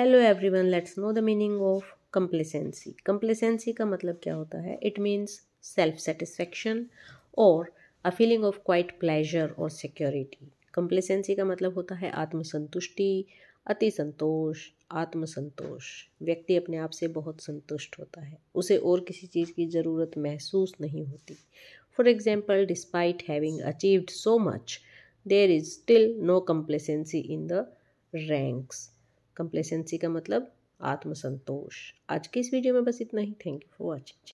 hello everyone let's know the meaning of complacency complacency का मतलब क्या होता है इट मीन्स सेल्फ सेटिस्फेक्शन और a feeling of quiet pleasure और सिक्योरिटी कंप्लेसेंसी का मतलब होता है आत्मसंतुष्टि अति संतोष आत्मसंतोष व्यक्ति अपने आप से बहुत संतुष्ट होता है उसे और किसी चीज़ की ज़रूरत महसूस नहीं होती for example despite having achieved so much there is still no complacency in the ranks complacency का मतलब आत्मसंतोष आज के इस वीडियो में बस इतना ही थैंक यू फॉर वॉचिंग